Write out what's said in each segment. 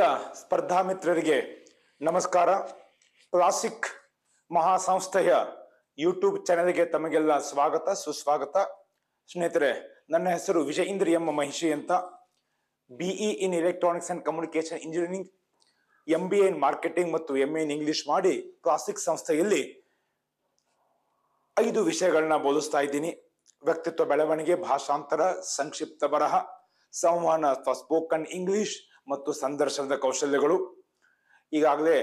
ಎಲ್ಲ ಸ್ಪರ್ಧಾ ಮಿತ್ರರಿಗೆ ನಮಸ್ಕಾರ ಕ್ಲಾಸಿಕ್ ಮಹಾಸಂಸ್ಥೆಯ ಯೂಟ್ಯೂಬ್ ಚಾನೆಲ್ಗೆ ತಮಗೆಲ್ಲ ಸ್ವಾಗತ ಸುಸ್ವಾಗತ ಸ್ನೇಹಿತರೆ ನನ್ನ ಹೆಸರು ವಿಜಯೇಂದ್ರ ಎಂ ಮಹಿಷಿ ಅಂತ BE in electronics and communication engineering M B A in marketing ಮತ್ತು ಎಂ ಇನ್ ಇಂಗ್ಲಿಷ್ ಮಾಡಿ ಕ್ಲಾಸಿಕ್ ಸಂಸ್ಥೆಯಲ್ಲಿ ಐದು ವಿಷಯಗಳನ್ನ ಬೋಧಿಸ್ತಾ ಇದ್ದೀನಿ ವ್ಯಕ್ತಿತ್ವ ಬೆಳವಣಿಗೆ ಭಾಷಾಂತರ ಸಂಕ್ಷಿಪ್ತ ಬರಹ ಸಂವಹನ ಸ್ಪೋಕನ್ ಇಂಗ್ಲಿಷ್ ಮತ್ತು ಸಂದರ್ಶನದ ಕೌಶಲ್ಯಗಳು ಈಗಾಗಲೇ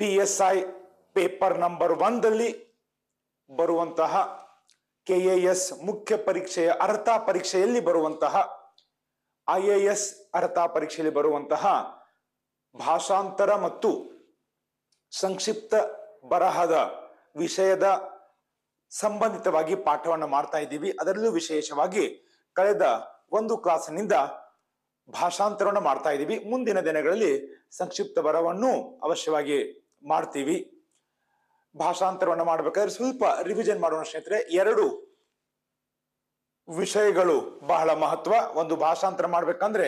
P S I paper number ಒಂದಲ್ಲಿ ಬರುವಂತಹ ಎಸ್ ಮುಖ್ಯ ಪರೀಕ್ಷೆಯ ಅರ್ಥ ಪರೀಕ್ಷೆಯಲ್ಲಿ ಬರುವಂತಹ ಐ ಎ ಎಸ್ ಅರ್ಥ ಪರೀಕ್ಷೆಯಲ್ಲಿ ಬರುವಂತಹ ಭಾಷಾಂತರ ಮತ್ತು ಸಂಕ್ಷಿಪ್ತ ಬರಹದ ವಿಷಯದ ಸಂಬಂಧಿತವಾಗಿ ಪಾಠವನ್ನು ಮಾಡ್ತಾ ಇದ್ದೀವಿ ಅದರಲ್ಲೂ ವಿಶೇಷವಾಗಿ ಕಳೆದ ಒಂದು ಕ್ಲಾಸ್ನಿಂದ ಭಾಷಾಂತರವನ್ನು ಮಾಡ್ತಾ ಇದ್ದೀವಿ ಮುಂದಿನ ದಿನಗಳಲ್ಲಿ ಸಂಕ್ಷಿಪ್ತ ಬರವನ್ನು ಅವಶ್ಯವಾಗಿ ಮಾಡ್ತೀವಿ ಭಾಷಾಂತರವನ್ನು ಮಾಡಬೇಕಾದ್ರೆ ಸ್ವಲ್ಪ ರಿವಿಷನ್ ಮಾಡೋಣ ಸ್ನೇಹಿತರೆ ಎರಡು ವಿಷಯಗಳು ಬಹಳ ಮಹತ್ವ ಒಂದು ಭಾಷಾಂತರ ಮಾಡ್ಬೇಕಂದ್ರೆ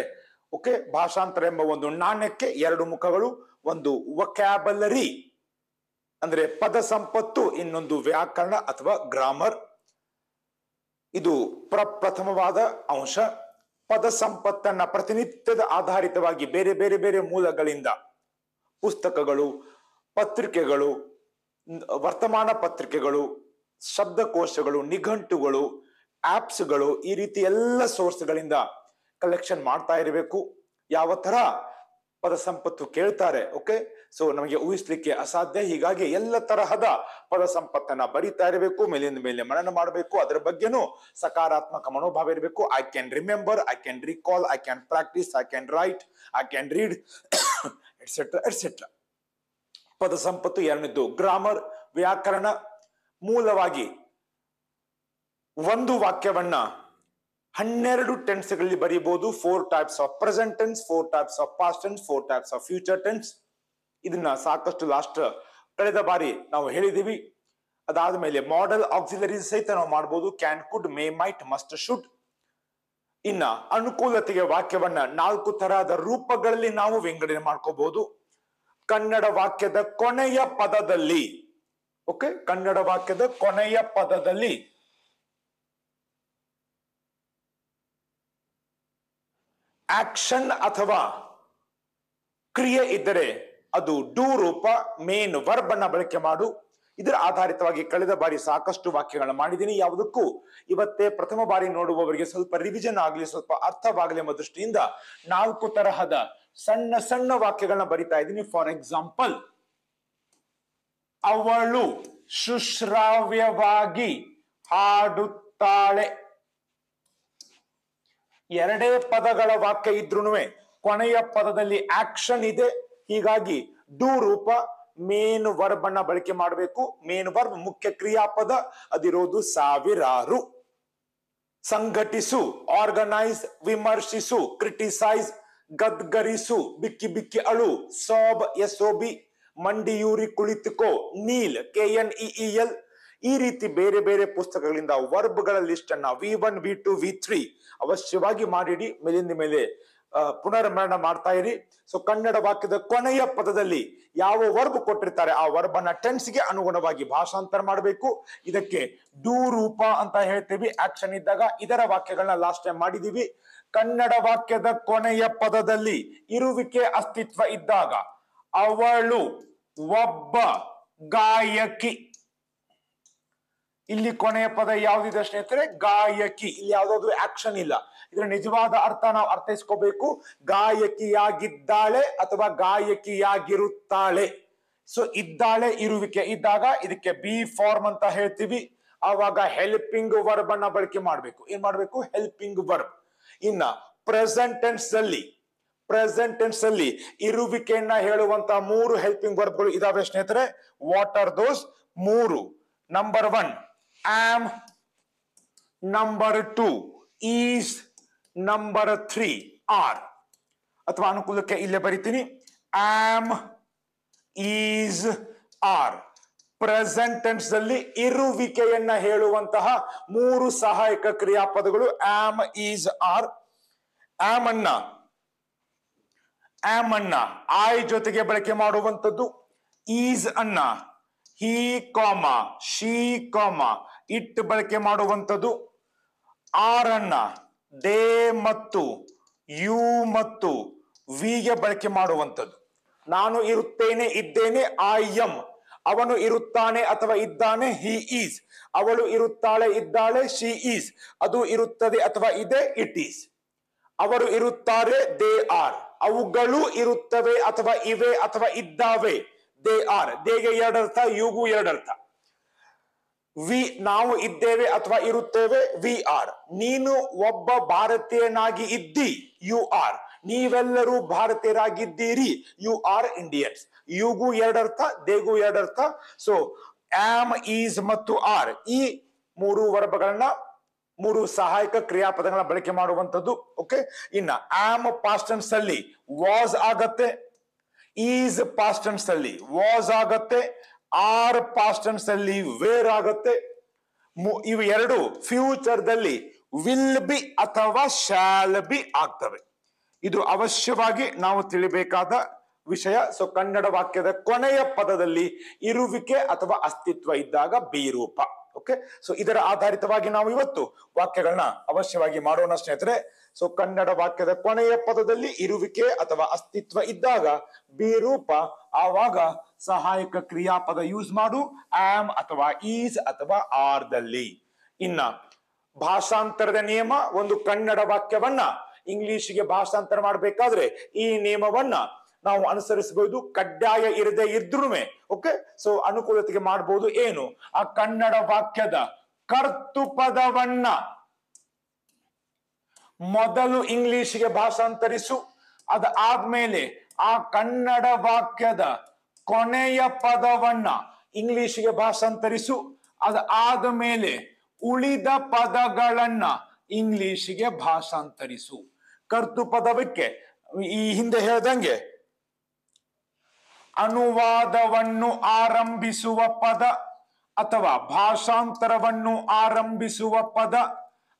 ಓಕೆ ಭಾಷಾಂತರ ಎಂಬ ಒಂದು ನಾಣ್ಯಕ್ಕೆ ಎರಡು ಮುಖಗಳು ಒಂದು ವಕ್ಯಾಬಲರಿ ಅಂದ್ರೆ ಪದ ಸಂಪತ್ತು ಇನ್ನೊಂದು ವ್ಯಾಕರಣ ಅಥವಾ ಗ್ರಾಮರ್ ಇದು ಪ್ರಪ್ರಥಮವಾದ ಅಂಶ ಪದ ಸಂಪತ್ತನ್ನ ಪ್ರತಿನಿತ್ಯದ ಆಧಾರಿತವಾಗಿ ಬೇರೆ ಬೇರೆ ಬೇರೆ ಮೂಲಗಳಿಂದ ಪುಸ್ತಕಗಳು ಪತ್ರಿಕೆಗಳು ವರ್ತಮಾನ ಪತ್ರಿಕೆಗಳು ಶಬ್ದಕೋಶಗಳು ನಿಘಂಟುಗಳು ಆಪ್ಸ್ಗಳು ಈ ರೀತಿ ಎಲ್ಲ ಸೋರ್ಸ್ಗಳಿಂದ ಕಲೆಕ್ಷನ್ ಮಾಡ್ತಾ ಇರಬೇಕು ಯಾವ ತರ ಪದ ಸಂಪತ್ತು ಕೇಳ್ತಾರೆ ಓಕೆ ಸೊ ನಮಗೆ ಊಹಿಸ್ಲಿಕ್ಕೆ ಅಸಾಧ್ಯ ಹೀಗಾಗಿ ಎಲ್ಲ ತರಹದ ಪದ ಸಂಪತ್ತನ್ನ ಬರಿತಾ ಇರಬೇಕು ಮೇಲಿಂದ ಮೇಲೆ ಮನನ ಮಾಡಬೇಕು ಅದರ ಬಗ್ಗೆನೂ ಸಕಾರಾತ್ಮಕ ಮನೋಭಾವ ಇರಬೇಕು I can remember I can recall I can practise I can write I can read etcetera etcetera ಪದ ಸಂಪತ್ತು ಎರಡನೇದು ಗ್ರಾಮರ್ ವ್ಯಾಕರಣ ಮೂಲವಾಗಿ ಒಂದು ವಾಕ್ಯವನ್ನ ಹನ್ನೆರಡು ಟೆನ್ಸ್ ಗಳಲ್ಲಿ ಬರೀಬಹುದು four types of present tense four types of past tense four types of future tense ಇದನ್ನ ಸಾಕಷ್ಟು ಲಾಸ್ಟ್ ಕಳೆದ ಬಾರಿ ನಾವು ಹೇಳಿದೀವಿ ಮೇಲೆ ಮಾಡೆಲ್ ಆಕ್ಸಿಲರಿ ಸಹಿತ ನಾವು ಮಾಡಬಹುದು can could may might must should ಇನ್ನ ಅನುಕೂಲತೆಗೆ ವಾಕ್ಯವನ್ನ ನಾಲ್ಕು ತರಹದ ರೂಪಗಳಲ್ಲಿ ನಾವು ವಿಂಗಡಣೆ ಮಾಡ್ಕೋಬಹುದು ಕನ್ನಡ ವಾಕ್ಯದ ಕೊನೆಯ ಪದದಲ್ಲಿ ಓಕೆ ಕನ್ನಡ ವಾಕ್ಯದ ಕೊನೆಯ ಪದದಲ್ಲಿ ಆಕ್ಷನ್ ಅಥವಾ ಕ್ರಿಯೆ ಇದ್ದರೆ ಅದು ಡೂ ರೂಪ ಮೇನ್ ವರ್ಬ್ ಅನ್ನ ಬಳಕೆ ಮಾಡು ಇದರ ಆಧಾರಿತವಾಗಿ ಕಳೆದ ಬಾರಿ ಸಾಕಷ್ಟು ವಾಕ್ಯಗಳನ್ನ ಮಾಡಿದ್ದೀನಿ ಯಾವುದಕ್ಕೂ ಇವತ್ತೇ ಪ್ರಥಮ ಬಾರಿ ನೋಡುವವರಿಗೆ ಸ್ವಲ್ಪ ರಿವಿಷನ್ ಆಗಲಿ ಸ್ವಲ್ಪ ಅರ್ಥವಾಗಲಿ ಎಂಬ ದೃಷ್ಟಿಯಿಂದ ನಾಲ್ಕು ತರಹದ ಸಣ್ಣ ಸಣ್ಣ ವಾಕ್ಯಗಳನ್ನ ಬರಿತಾ ಇದ್ದೀನಿ ಫಾರ್ ಎಕ್ಸಾಂಪಲ್ ಅವಳು ಶುಶ್ರಾವ್ಯವಾಗಿ ಹಾಡುತ್ತಾಳೆ ಎರಡೇ ಪದಗಳ ವಾಕ್ಯ ಇದ್ರೂ ಕೊನೆಯ ಪದದಲ್ಲಿ ಆಕ್ಷನ್ ಇದೆ ಹೀಗಾಗಿ ಡೂ ರೂಪ ಮೇನ್ ವರ್ಬ್ ಅನ್ನ ಬಳಕೆ ಮಾಡಬೇಕು ಮೇನ್ ವರ್ಬ್ ಮುಖ್ಯ ಕ್ರಿಯಾಪದ ಅದಿರೋದು ಸಾವಿರಾರು ಸಂಘಟಿಸು ಆರ್ಗನೈಸ್ ವಿಮರ್ಶಿಸು ಕ್ರಿಟಿಸೈಸ್ ಗದ್ಗರಿಸು ಬಿಕ್ಕಿ ಬಿಕ್ಕಿ ಅಳು ಸೋಬ್ ಎಸ್ ಮಂಡಿಯೂರಿ ಕುಳಿತುಕೋ kneel K N E L ಈ ರೀತಿ ಬೇರೆ ಬೇರೆ ಪುಸ್ತಕಗಳಿಂದ ವರ್ಬ್ಗಳ ಲಿಸ್ಟ್ ಅನ್ನ V one V two V three ಅವಶ್ಯವಾಗಿ ಮಾಡಿಡಿ ಮೇಲಿಂದ ಮೇಲೆ ಪುನರ್ಮರಣ ಮಾಡ್ತಾ ಇರಿ ಸೊ ಕನ್ನಡ ವಾಕ್ಯದ ಕೊನೆಯ ಪದದಲ್ಲಿ ಯಾವ ವರ್ಬ್ ಕೊಟ್ಟಿರ್ತಾರೆ ಆ ವರ್ಬನ್ನ ಟೆನ್ಸ್ಗೆ ಅನುಗುಣವಾಗಿ ಭಾಷಾಂತರ ಮಾಡಬೇಕು ಇದಕ್ಕೆ ಡೂ ರೂಪ ಅಂತ ಹೇಳ್ತೀವಿ ಆಕ್ಷನ್ ಇದ್ದಾಗ ಇದರ ವಾಕ್ಯಗಳನ್ನ ಲಾಸ್ಟ್ ಟೈಮ್ ಮಾಡಿದೀವಿ ಕನ್ನಡ ವಾಕ್ಯದ ಕೊನೆಯ ಪದದಲ್ಲಿ ಇರುವಿಕೆ ಅಸ್ತಿತ್ವ ಇದ್ದಾಗ ಅವಳು ಒಬ್ಬ ಗಾಯಕಿ ಇಲ್ಲಿ ಕೊನೆಯ ಪದ ಯಾವ್ದಿದೆ ಸ್ನೇಹಿತರೆ ಗಾಯಕಿ ಇಲ್ಲಿ ಯಾವ್ದಾದ್ರು ಆಕ್ಷನ್ ಇಲ್ಲ ಇದ್ರ ನಿಜವಾದ ಅರ್ಥ ನಾವು ಅರ್ಥೈಸ್ಕೋಬೇಕು ಗಾಯಕಿಯಾಗಿದ್ದಾಳೆ ಅಥವಾ ಗಾಯಕಿಯಾಗಿರುತ್ತಾಳೆ ಸೊ ಇದ್ದಾಳೆ ಇರುವಿಕೆ ಇದ್ದಾಗ ಇದಕ್ಕೆ ಬಿ ಫಾರ್ಮ್ ಅಂತ ಹೇಳ್ತೀವಿ ಆವಾಗ ಹೆಲ್ಪಿಂಗ್ ವರ್ಬ್ ಅನ್ನ ಬಳಕೆ ಮಾಡಬೇಕು ಏನ್ ಮಾಡಬೇಕು ಹೆಲ್ಪಿಂಗ್ ವರ್ಬ್ ಇನ್ನ ಪ್ರೆಸೆಂಟೆನ್ಸ್ ಅಲ್ಲಿ ಪ್ರೆಸೆಂಟೆನ್ಸ್ ಅಲ್ಲಿ ಇರುವಿಕೆಯನ್ನ ಹೇಳುವಂತ ಮೂರು ಹೆಲ್ಪಿಂಗ್ ವರ್ಬ್ಗಳು ಇದಾವೆ ಸ್ನೇಹಿತರೆ ವಾಟ್ ಆರ್ ದೋಸ್ ಮೂರು number one am number two, is number three, are ಅಥವಾ ಅನುಕೂಲಕ್ಕೆ ಇಲ್ಲೇ ಬರಿತೀನಿ am is are present tense tense ಅಲ್ಲಿ ಇರುವಿಕೆಯನ್ನ ಹೇಳುವಂತಹ ಮೂರು ಸಹಾಯಕ ಕ್ರಿಯಾಪದಗಳು ಆಮ್ ಈಸ್ ಆರ್ ಆಮ್ ಅನ್ನ ಆಮ್ ಅನ್ನ ಆಯ್ ಜೊತೆಗೆ ಬಳಕೆ ಮಾಡುವಂಥದ್ದು ಈಸ್ ಅನ್ನ ಹಿ ಕಾಮ ಶಿ ಕಾಮ ಇಟ್ಟು ಬಳಕೆ ಮಾಡುವಂಥದ್ದು ಅಣ್ಣ ದೇ ಮತ್ತು ಯು ಮತ್ತು ವಿಗೆ ಬಳಕೆ ಮಾಡುವಂಥದ್ದು ನಾನು ಇರುತ್ತೇನೆ ಇದ್ದೇನೆ ಐ ಎಂ ಅವನು ಇರುತ್ತಾನೆ ಅಥವಾ ಇದ್ದಾನೆ ಹಿ ಈಸ್ ಅವಳು ಇರುತ್ತಾಳೆ ಇದ್ದಾಳೆ ಶಿ ಈಸ್ ಅದು ಇರುತ್ತದೆ ಅಥವಾ ಇದೆ ಇಟ್ ಈಸ್ ಅವರು ಇರುತ್ತಾರೆ ದೇ ಆರ್ ಅವುಗಳು ಇರುತ್ತವೆ ಅಥವಾ ಇವೆ ಅಥವಾ ಇದ್ದಾವೆ ದೇ ಆರ್ ದೇಗೆ ಎರಡರ್ಥ ಯುಗೂ ಎರಡರ್ಥ ವಿ ನಾವು ಇದ್ದೇವೆ ಅಥವಾ ಇರುತ್ತೇವೆ ವಿ ಆರ್ ನೀನು ಒಬ್ಬ ಭಾರತೀಯನಾಗಿ ಇದ್ದಿ ಯು ಆರ್ ನೀವೆಲ್ಲರೂ ಭಾರತೀಯರಾಗಿದ್ದೀರಿ ಯು ಆರ್ ಇಂಡಿಯನ್ಸ್ ಯುಗೂ ಎರಡರ್ಥ ದೇಗೂ ಎರಡರ್ಥ ಸೊ ಆಮ್ ಈಸ್ ಮತ್ತು ಆರ್ ಈ ಮೂರು ವರ್ಬಗಳನ್ನ ಮೂರು ಸಹಾಯಕ ಕ್ರಿಯಾಪದಗಳನ್ನ ಬಳಕೆ ಮಾಡುವಂತದ್ದು ಓಕೆ ಇನ್ನ ಆಮ್ ಪಾಸ್ಟನ್ಸ್ ಅಲ್ಲಿ ವಾಸ್ ಆಗತ್ತೆ ಈಸ್ ಪಾಸ್ಟನ್ಸ್ ಅಲ್ಲಿ ವಾಸ್ ಆಗತ್ತೆ ಆರ್ ಪಾಸ್ಟನ್ಸ್ ಅಲ್ಲಿ ವೇರ್ ಆಗುತ್ತೆ ಇವು ಎರಡು ಫ್ಯೂಚರ್ ದಲ್ಲಿ ವಿಲ್ ಬಿ ಅಥವಾ ಶಾಲ್ ಬಿ ಆಗ್ತವೆ ಇದು ಅವಶ್ಯವಾಗಿ ನಾವು ತಿಳಿಬೇಕಾದ ವಿಷಯ ಸೊ ಕನ್ನಡ ವಾಕ್ಯದ ಕೊನೆಯ ಪದದಲ್ಲಿ ಇರುವಿಕೆ ಅಥವಾ ಅಸ್ತಿತ್ವ ಇದ್ದಾಗ ಬಿ ಓಕೆ ಸೊ ಇದರ ಆಧಾರಿತವಾಗಿ ನಾವು ಇವತ್ತು ವಾಕ್ಯಗಳನ್ನ ಅವಶ್ಯವಾಗಿ ಮಾಡೋಣ ಸ್ನೇಹಿತರೆ ಸೊ ಕನ್ನಡ ವಾಕ್ಯದ ಕೊನೆಯ ಪದದಲ್ಲಿ ಇರುವಿಕೆ ಅಥವಾ ಅಸ್ತಿತ್ವ ಇದ್ದಾಗ ಬೇರೂಪ ಆವಾಗ ಸಹಾಯಕ ಕ್ರಿಯಾಪದ ಯೂಸ್ ಮಾಡು ಆಮ್ ಅಥವಾ ಈಸ್ ಅಥವಾ ಆರ್ ದಲ್ಲಿ ಇನ್ನ ಭಾಷಾಂತರದ ನಿಯಮ ಒಂದು ಕನ್ನಡ ವಾಕ್ಯವನ್ನ ಇಂಗ್ಲಿಷ್ಗೆ ಭಾಷಾಂತರ ಮಾಡಬೇಕಾದ್ರೆ ಈ ನಿಯಮವನ್ನ ನಾವು ಅನುಸರಿಸಬಹುದು ಕಡ್ಡಾಯ ಇರದೇ ಇದ್ರೂ ಓಕೆ ಸೊ ಅನುಕೂಲತೆಗೆ ಮಾಡಬಹುದು ಏನು ಆ ಕನ್ನಡ ವಾಕ್ಯದ ಪದವನ್ನ ಮೊದಲು ಇಂಗ್ಲಿಷ್ಗೆ ಭಾಷಾಂತರಿಸು ಅದಾದ್ಮೇಲೆ ಆ ಕನ್ನಡ ವಾಕ್ಯದ ಕೊನೆಯ ಪದವನ್ನ ಇಂಗ್ಲಿಷ್ಗೆ ಭಾಷಾಂತರಿಸು ಅದಾದ ಮೇಲೆ ಉಳಿದ ಪದಗಳನ್ನ ಇಂಗ್ಲಿಷ್ಗೆ ಭಾಷಾಂತರಿಸು ಕರ್ತು ಪದವಕ್ಕೆ ಈ ಹಿಂದೆ ಹೇಳ್ದಂಗೆ ಅನುವಾದವನ್ನು ಆರಂಭಿಸುವ ಪದ ಅಥವಾ ಭಾಷಾಂತರವನ್ನು ಆರಂಭಿಸುವ ಪದ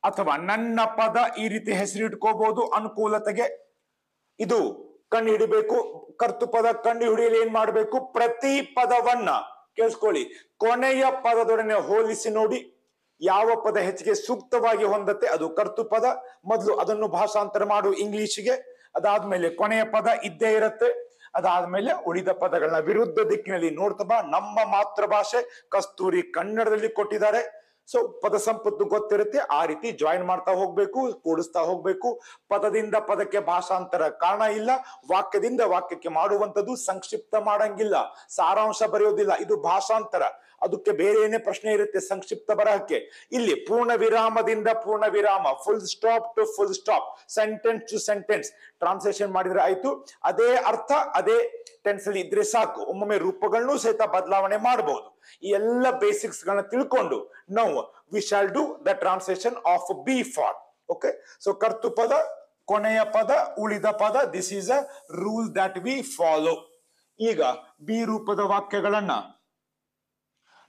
ಅಥವಾ ನನ್ನ ಪದ ಈ ರೀತಿ ಹೆಸರಿಟ್ಕೋಬಹುದು ಅನುಕೂಲತೆಗೆ ಇದು ಕಣ್ಣು ಹಿಡಿಬೇಕು ಕರ್ತು ಪದ ಕಂಡು ಹಿಡಿಯಲು ಏನ್ ಮಾಡಬೇಕು ಪ್ರತಿ ಪದವನ್ನ ಕೇಳಿಸ್ಕೊಳ್ಳಿ ಕೊನೆಯ ಪದದೊಡನೆ ಹೋಲಿಸಿ ನೋಡಿ ಯಾವ ಪದ ಹೆಚ್ಚಿಗೆ ಸೂಕ್ತವಾಗಿ ಹೊಂದತ್ತೆ ಅದು ಕರ್ತು ಪದ ಮೊದಲು ಅದನ್ನು ಭಾಷಾಂತರ ಮಾಡು ಇಂಗ್ಲಿಷ್ಗೆ ಅದಾದ್ಮೇಲೆ ಕೊನೆಯ ಪದ ಇದ್ದೇ ಇರುತ್ತೆ ಅದಾದ್ಮೇಲೆ ಉಳಿದ ಪದಗಳನ್ನ ವಿರುದ್ಧ ದಿಕ್ಕಿನಲ್ಲಿ ನೋಡ್ತಾ ಬಾ ನಮ್ಮ ಮಾತೃಭಾಷೆ ಕಸ್ತೂರಿ ಕನ್ನಡದಲ್ಲಿ ಕೊಟ್ಟಿದ್ದಾರೆ ಸೊ ಪದ ಸಂಪತ್ತು ಗೊತ್ತಿರುತ್ತೆ ಆ ರೀತಿ ಜಾಯಿನ್ ಮಾಡ್ತಾ ಹೋಗ್ಬೇಕು ಕೂಡಿಸ್ತಾ ಹೋಗ್ಬೇಕು ಪದದಿಂದ ಪದಕ್ಕೆ ಭಾಷಾಂತರ ಕಾರಣ ಇಲ್ಲ ವಾಕ್ಯದಿಂದ ವಾಕ್ಯಕ್ಕೆ ಮಾಡುವಂತದ್ದು ಸಂಕ್ಷಿಪ್ತ ಮಾಡಂಗಿಲ್ಲ ಸಾರಾಂಶ ಬರೆಯೋದಿಲ್ಲ ಇದು ಭಾಷಾಂತರ ಅದಕ್ಕೆ ಏನೇ ಪ್ರಶ್ನೆ ಇರುತ್ತೆ ಸಂಕ್ಷಿಪ್ತ ಬರಹಕ್ಕೆ ಇಲ್ಲಿ ಪೂರ್ಣ ವಿರಾಮದಿಂದ ಪೂರ್ಣ ವಿರಾಮ full stop to full stop sentence to sentence translation ಮಾಡಿದ್ರೆ ಆಯ್ತು ಅದೇ ಅರ್ಥ ಅದೇ ಟೆನ್ಸ್ ಅಲ್ಲಿ ಇದ್ರೆ ಸಾಕು ಒಮ್ಮೊಮ್ಮೆ ರೂಪಗಳನ್ನೂ ಸಹಿತ ಬದಲಾವಣೆ ಮಾಡಬಹುದು ಈ ಎಲ್ಲ ಬೇಸಿಕ್ಸ್ ಗಳನ್ನ ತಿಳ್ಕೊಂಡು ನಾವು we shall do the translation of B for okay so ಕರ್ತು ಪದ ಕೊನೆಯ ಪದ ಉಳಿದ ಪದ this is a rule that we follow ಈಗ ಬಿ ರೂಪದ ವಾಕ್ಯಗಳನ್ನ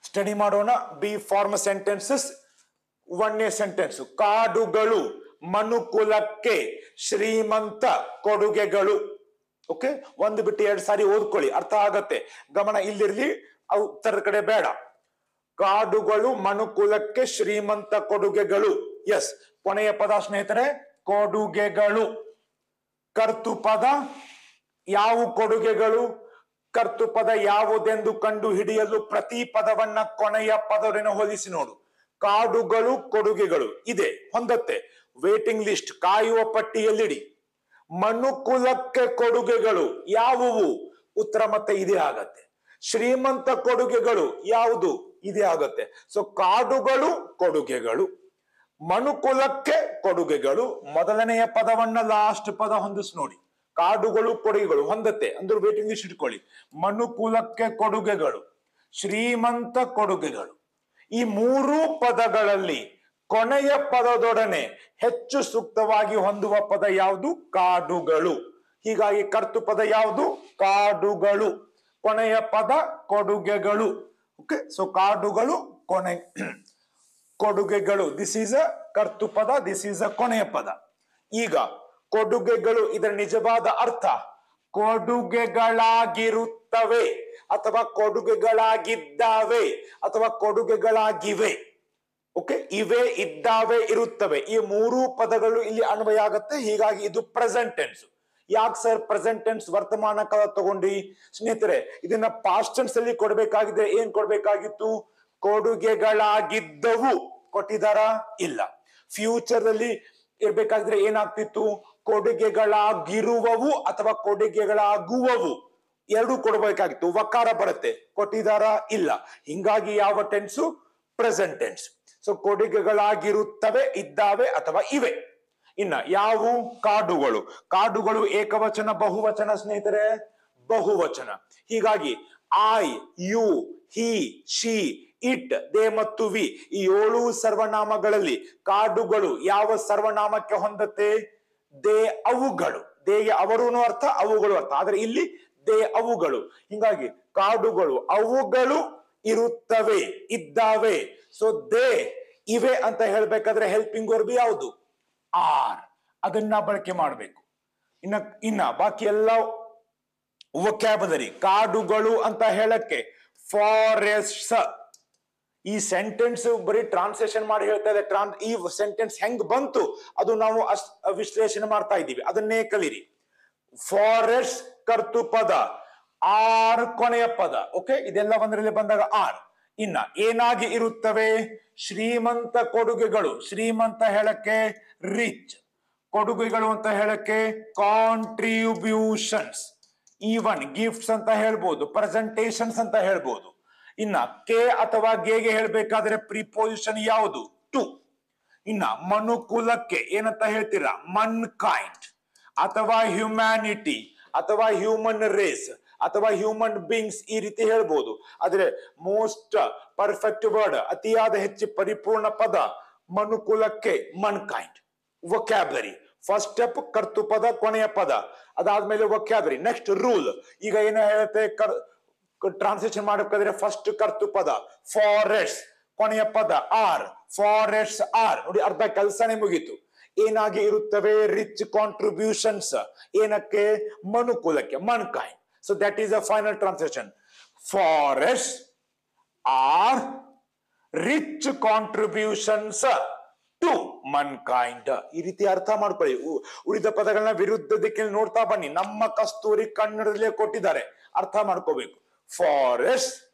ಸ್ಟಡಿ ಮಾಡೋಣ ಬಿ ಫಾರ್ಮ್ ಸೆಂಟೆನ್ಸಸ್ ಒಂದನೇ ಸೆಂಟೆನ್ಸ್ ಕಾಡುಗಳು ಮನುಕುಲಕ್ಕೆ ಶ್ರೀಮಂತ ಕೊಡುಗೆಗಳು ಓಕೆ ಒಂದು ಬಿಟ್ಟು ಎರಡು ಸಾರಿ ಓದ್ಕೊಳ್ಳಿ ಅರ್ಥ ಆಗತ್ತೆ ಗಮನ ಇಲ್ಲಿರ್ಲಿ ಅವು ಉತ್ತರ ಕಡೆ ಬೇಡ ಕಾಡುಗಳು ಮನುಕುಲಕ್ಕೆ ಶ್ರೀಮಂತ ಕೊಡುಗೆಗಳು ಎಸ್ ಕೊನೆಯ ಪದ ಸ್ನೇಹಿತರೆ ಕೊಡುಗೆಗಳು ಕರ್ತು ಪದ ಯಾವ ಕೊಡುಗೆಗಳು ಪದ ಯಾವುದೆಂದು ಕಂಡು ಹಿಡಿಯಲು ಪ್ರತಿ ಪದವನ್ನ ಕೊನೆಯ ಪದವಿನ ಹೋಲಿಸಿ ನೋಡು ಕಾಡುಗಳು ಕೊಡುಗೆಗಳು ಇದೆ ಹೊಂದತ್ತೆ ವೇಟಿಂಗ್ ಲಿಸ್ಟ್ ಕಾಯುವ ಪಟ್ಟಿಯಲ್ಲಿಡಿ ಮನುಕುಲಕ್ಕೆ ಕೊಡುಗೆಗಳು ಯಾವುವು ಉತ್ತರ ಮತ್ತೆ ಇದೇ ಆಗತ್ತೆ ಶ್ರೀಮಂತ ಕೊಡುಗೆಗಳು ಯಾವುದು ಇದೇ ಆಗತ್ತೆ ಸೊ ಕಾಡುಗಳು ಕೊಡುಗೆಗಳು ಮನುಕುಲಕ್ಕೆ ಕೊಡುಗೆಗಳು ಮೊದಲನೆಯ ಪದವನ್ನ ಲಾಸ್ಟ್ ಪದ ಹೊಂದಿಸ್ ನೋಡಿ ಕಾಡುಗಳು ಕೊಡುಗೆಗಳು ಹೊಂದತ್ತೆ ಅಂದ್ರೆ ವೇಟಿಂಗ್ ಲಿಸ್ಟ್ ಇಟ್ಕೊಳ್ಳಿ ಮನುಕುಲಕ್ಕೆ ಕೊಡುಗೆಗಳು ಶ್ರೀಮಂತ ಕೊಡುಗೆಗಳು ಈ ಮೂರು ಪದಗಳಲ್ಲಿ ಕೊನೆಯ ಪದದೊಡನೆ ಹೆಚ್ಚು ಸೂಕ್ತವಾಗಿ ಹೊಂದುವ ಪದ ಯಾವುದು ಕಾಡುಗಳು ಹೀಗಾಗಿ ಕರ್ತು ಪದ ಯಾವುದು ಕಾಡುಗಳು ಕೊನೆಯ ಪದ ಕೊಡುಗೆಗಳು ಓಕೆ ಸೊ ಕಾಡುಗಳು ಕೊನೆ ಕೊಡುಗೆಗಳು ದಿಸ್ ಈಸ್ ಅ ಕರ್ತು ಪದ ದಿಸ್ ಈಸ್ ಅ ಕೊನೆಯ ಪದ ಈಗ ಕೊಡುಗೆಗಳು ಇದರ ನಿಜವಾದ ಅರ್ಥ ಕೊಡುಗೆಗಳಾಗಿರುತ್ತವೆ ಅಥವಾ ಕೊಡುಗೆಗಳಾಗಿದ್ದಾವೆ ಅಥವಾ ಕೊಡುಗೆಗಳಾಗಿವೆ ಓಕೆ ಇವೆ ಇದ್ದಾವೆ ಇರುತ್ತವೆ ಈ ಮೂರು ಪದಗಳು ಇಲ್ಲಿ ಅನ್ವಯ ಆಗುತ್ತೆ ಹೀಗಾಗಿ ಇದು ಪ್ರೆಸೆಂಟ್ ಯಾಕೆ ಸರ್ ಪ್ರೆಸೆಂಟ್ ಟೆನ್ಸ್ ವರ್ತಮಾನ ಕಾಲ ತಗೊಂಡಿ ಸ್ನೇಹಿತರೆ ಇದನ್ನ ಪಾಸ್ಟೆನ್ಸ್ ಅಲ್ಲಿ ಕೊಡಬೇಕಾಗಿದೆ ಏನ್ ಕೊಡಬೇಕಾಗಿತ್ತು ಕೊಡುಗೆಗಳಾಗಿದ್ದವು ಕೊಟ್ಟಿದಾರ ಇಲ್ಲ ಫ್ಯೂಚರ್ ಅಲ್ಲಿ ಇರ್ಬೇಕಾದ್ರೆ ಏನಾಗ್ತಿತ್ತು ಕೊಡುಗೆಗಳಾಗಿರುವವು ಅಥವಾ ಕೊಡುಗೆಗಳಾಗುವವು ಎರಡು ಕೊಡಬೇಕಾಗಿತ್ತು ವಕಾರ ಬರುತ್ತೆ ಕೊಟ್ಟಿದಾರ ಇಲ್ಲ ಹಿಂಗಾಗಿ ಯಾವ ಟೆನ್ಸು ಪ್ರೆಸೆಂಟ್ ಟೆನ್ಸ್ ಸೊ ಕೊಡುಗೆಗಳಾಗಿರುತ್ತವೆ ಇದ್ದಾವೆ ಅಥವಾ ಇವೆ ಇನ್ನ ಯಾವ ಕಾಡುಗಳು ಕಾಡುಗಳು ಏಕವಚನ ಬಹುವಚನ ಸ್ನೇಹಿತರೆ ಬಹುವಚನ ಹೀಗಾಗಿ I you he she it they ಮತ್ತು ವಿ ಈ ಏಳು ಸರ್ವನಾಮಗಳಲ್ಲಿ ಕಾಡುಗಳು ಯಾವ ಸರ್ವನಾಮಕ್ಕೆ ಹೊಂದತ್ತೆ ದೇ ಅವುಗಳು ದೇಯ ಅವರೂನು ಅರ್ಥ ಅವುಗಳು ಅರ್ಥ ಆದ್ರೆ ಇಲ್ಲಿ ದೇ ಅವುಗಳು ಹಿಂಗಾಗಿ ಕಾಡುಗಳು ಅವುಗಳು ಇರುತ್ತವೆ ಇದ್ದಾವೆ ಸೊ ದೇ ಇವೆ ಅಂತ ಹೇಳ್ಬೇಕಾದ್ರೆ ಹೆಲ್ಪಿಂಗ್ ವರ್ಬ್ ಯಾವುದು ಆರ್ ಅದನ್ನ ಬಳಕೆ ಮಾಡಬೇಕು ಇನ್ನ ಇನ್ನ ಬಾಕಿ ಎಲ್ಲ ವೊಕ್ಯಾಬಲರಿ ಕಾಡುಗಳು ಅಂತ ಹೇಳಕ್ಕೆ ಫಾರೆಸ್ಟ್ ಈ ಸೆಂಟೆನ್ಸ್ ಬರೀ ಟ್ರಾನ್ಸ್ಲೇಷನ್ ಮಾಡಿ ಹೇಳ್ತಾ ಇದೆ ಟ್ರಾನ್ ಈ ಸೆಂಟೆನ್ಸ್ ಹೆಂಗ್ ಬಂತು ಅದು ನಾವು ವಿಶ್ಲೇಷಣೆ ಮಾಡ್ತಾ ಇದ್ದೀವಿ ಅದನ್ನೇ ಕಲೀರಿ ಫಾರೆಸ್ಟ್ ಕರ್ತು ಪದ ಆರ್ ಕೊನೆಯ ಪದ ಓಕೆ ಇದೆಲ್ಲ ಒಂದರಲ್ಲಿ ಬಂದಾಗ ಆರ್ ಇನ್ನ ಏನಾಗಿ ಇರುತ್ತವೆ ಶ್ರೀಮಂತ ಕೊಡುಗೆಗಳು ಶ್ರೀಮಂತ ಹೇಳಕ್ಕೆ ರಿಚ್ ಕೊಡುಗೆಗಳು ಅಂತ ಹೇಳಕ್ಕೆ ಕಾಂಟ್ರಿಬ್ಯೂಷನ್ಸ್ ಈವನ್ ಗಿಫ್ಟ್ಸ್ ಅಂತ ಹೇಳ್ಬೋದು ಪ್ರೆಸೆಂಟೇಷನ್ಸ್ ಅಂತ ಹೇಳ್ಬೋದು ಇನ್ನ ಕೆ ಅಥವಾ ಗೆಗೆ ಹೇಳ್ಬೇಕಾದ್ರೆ ಪ್ರಿಪೋಸಿಷನ್ ಯಾವುದು ಟು ಇನ್ನ ಮನುಕುಲಕ್ಕೆ ಏನಂತ ಹೇಳ್ತೀರಾ ಮನ್ ಕೈಂಡ್ ಅಥವಾ ಹ್ಯುಮ್ಯಾನಿಟಿ ಅಥವಾ ಹ್ಯೂಮನ್ ರೇಸ್ ಅಥವಾ ಹ್ಯೂಮನ್ ಬೀಯಿಂಗ್ಸ್ ಈ ರೀತಿ ಹೇಳ್ಬೋದು ಆದ್ರೆ ಮೋಸ್ಟ್ ಪರ್ಫೆಕ್ಟ್ ವರ್ಡ್ ಅತಿಯಾದ ಹೆಚ್ಚು ಪರಿಪೂರ್ಣ ಪದ ಮನುಕುಲಕ್ಕೆ mankind vocabulary first step ಕರ್ತು ಪದ ಕೊನೆಯ ಪದ ಅದಾದ್ಮೇಲೆ ವೊಕ್ಯಾಬ್ಲರಿ ನೆಕ್ಸ್ಟ್ ರೂಲ್ ಈಗ ಏನು ಹೇಳುತ್ತೆ ಕರ್ ಟ್ರಾನ್ಸ್ಲೇಷನ್ ಮಾಡಬೇಕಾದ್ರೆ ಫಸ್ಟ್ ಕರ್ತು ಪದ ಫಾರೆಸ್ಟ್ ಕೊನೆಯ ಪದ ಆರ್ ಫಾರೆಸ್ಟ್ ಆರ್ ನೋಡಿ ಅರ್ಧ ಕೆಲಸನೇ ಮುಗೀತು ಏನಾಗಿ ಇರುತ್ತವೆ ರಿಚ್ ಕಾಂಟ್ರಿಬ್ಯೂಷನ್ಸ್ ಏನಕ್ಕೆ ಮನುಕುಲಕ್ಕೆ ಮಣ್ಕಾಯಿ so that is a final translation forest are rich contributions to mankind ಈ ರೀತಿ ಅರ್ಥ ಮಾಡ್ಕೊಳ್ಳಿ ಉಳಿದ ಪದಗಳನ್ನ ವಿರುದ್ಧ ದಿಕ್ಕಿನಲ್ಲಿ ನೋಡ್ತಾ ಬನ್ನಿ ನಮ್ಮ ಕಸ್ತೂರಿ ಕನ್ನಡದಲ್ಲೇ ಕೊಟ್ಟಿದ್ದಾರೆ ಅರ್ಥ ಮಾಡ್ಕೋಬೇಕು forests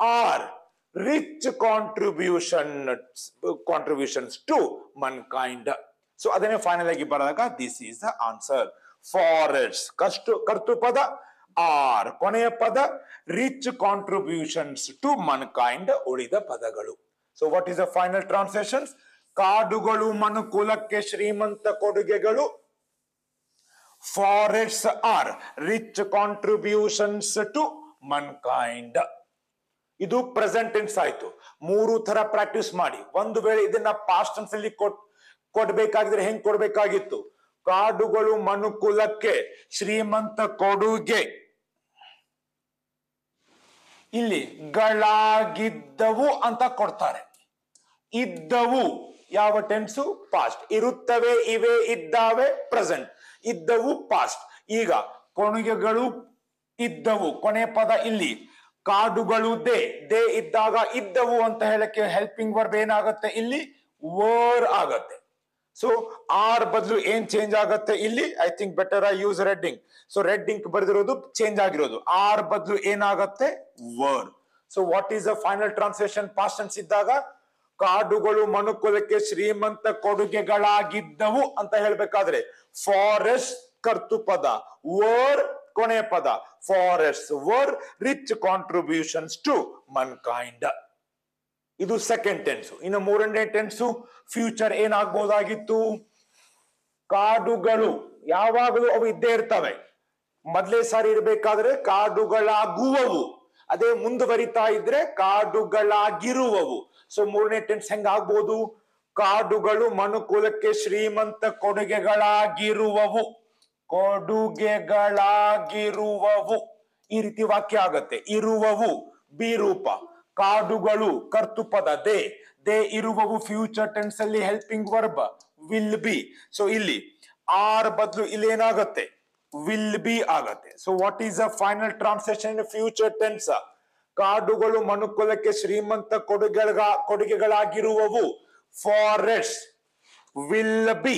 are rich contribution contributions to mankind so ಅದನ್ನೇ ಫೈನಲ್ ಆಗಿ ಬರೆದಾಗ this is the answer forest ಕಷ್ಟು ಪದ ಆರ್ ಕೊನೆಯ ಪದ ರಿಚ್ ಕಾಂಟ್ರಿಬ್ಯೂಷನ್ಸ್ ಟು ಕೈಂಡ್ ಉಳಿದ ಪದಗಳು so what is the final translations ಕಾಡುಗಳು ಮನುಕುಲಕ್ಕೆ ಶ್ರೀಮಂತ ಕೊಡುಗೆಗಳು forest are rich contributions to mankind ಇದು ಪ್ರೆಸೆಂಟ್ ಟೆನ್ಸ್ ಆಯ್ತು ಮೂರು ತರ ಪ್ರಾಕ್ಟೀಸ್ ಮಾಡಿ ಒಂದು ವೇಳೆ ಇದನ್ನ ಪಾಸ್ಟ್ ಟೆನ್ಸ್ ಅಲ್ಲಿ ಕೊಟ್ ಕೊಡ್ಬೇಕಾಗಿದ್ರೆ ಹೆಂಗ್ ಕೊಡ್ಬೇಕಾಗಿತ್ತು ಕಾಡುಗಳು ಮನುಕುಲಕ್ಕೆ ಶ್ರೀಮಂತ ಕೊಡುಗೆ ಇಲ್ಲಿ ಗಳಾಗಿದ್ದವು ಅಂತ ಕೊಡ್ತಾರೆ ಇದ್ದವು ಯಾವ ಟೆನ್ಸು ಪಾಸ್ಟ್ ಇರುತ್ತವೆ ಇವೆ ಇದ್ದಾವೆ ಪ್ರೆಸೆಂಟ್ ಇದ್ದವು ಪಾಸ್ಟ್ ಈಗ ಕೊಡುಗೆಗಳು ಇದ್ದವು ಕೊನೆ ಪದ ಇಲ್ಲಿ ಕಾಡುಗಳು ದೇ ದೇ ಇದ್ದಾಗ ಇದ್ದವು ಅಂತ ಹೇಳಕ್ಕೆ ಹೆಲ್ಪಿಂಗ್ ವರ್ಬ್ ಏನಾಗುತ್ತೆ ಇಲ್ಲಿ ವರ್ ಆಗತ್ತೆ ಸೊ ಆರ್ ಬದಲು ಏನ್ ಚೇಂಜ್ ಆಗುತ್ತೆ ಇಲ್ಲಿ I think better I use red ink so red ink ಬರೆದಿರೋದು ಚೇಂಜ್ ಆಗಿರೋದು ಆರ್ ಬದಲು ಏನಾಗತ್ತೆ were so what is the final translation past tense ಇದ್ದಾಗ ಕಾಡುಗಳು ಮನುಕುಲಕ್ಕೆ ಶ್ರೀಮಂತ ಕೊಡುಗೆಗಳಾಗಿದ್ದವು ಅಂತ ಹೇಳ್ಬೇಕಾದ್ರೆ ಫಾರೆಸ್ಟ್ ಕರ್ತು ಪದ ವರ್ ಕೊನೆ ಪದ forest were rich contributions to mankind ಇದು ಸೆಕೆಂಡ್ ಟೆನ್ಸ್ ಇನ್ನು ಮೂರನೇ ಟೆನ್ಸ್ ಫ್ಯೂಚರ್ ಏನಾಗ್ಬೋದಾಗಿತ್ತು ಕಾಡುಗಳು ಯಾವಾಗಲೂ ಅವು ಇದ್ದೇ ಇರ್ತವೆ ಮೊದಲೇ ಸಾರಿ ಇರಬೇಕಾದ್ರೆ ಕಾಡುಗಳಾಗುವವು ಅದೇ ಮುಂದುವರಿತಾ ಇದ್ರೆ ಕಾಡುಗಳಾಗಿರುವವು ಸೊ ಮೂರನೇ ಟೆನ್ಸ್ ಹೆಂಗಾಗಬಹುದು ಕಾಡುಗಳು ಮನುಕುಲಕ್ಕೆ ಶ್ರೀಮಂತ ಕೊಡುಗೆಗಳಾಗಿರುವವು ಕೊಡುಗೆಗಳಾಗಿರುವವು ಈ ರೀತಿ ವಾಕ್ಯ ಆಗತ್ತೆ ಇರುವವು ಬಿ ರೂಪ ಕಾಡುಗಳು ಕರ್ತುಪದ ದೇ ದೇ ಇರುವವು ಫ್ಯೂಚರ್ ಟೆನ್ಸ್ ಅಲ್ಲಿ helping verb will be so ಇಲ್ಲಿ ಆರ್ ಬದಲು ಇಲ್ಲಿ ಏನಾಗುತ್ತೆ ವಿಲ್ ಬಿ ಆಗತ್ತೆ so what is a final translation future tense ಕಾಡುಗಳು ಮನುಕುಲಕ್ಕೆ ಶ್ರೀಮಂತ ಕೊಡುಗೆಗಳ ಕೊಡುಗೆಗಳಾಗಿರುವವು forest will be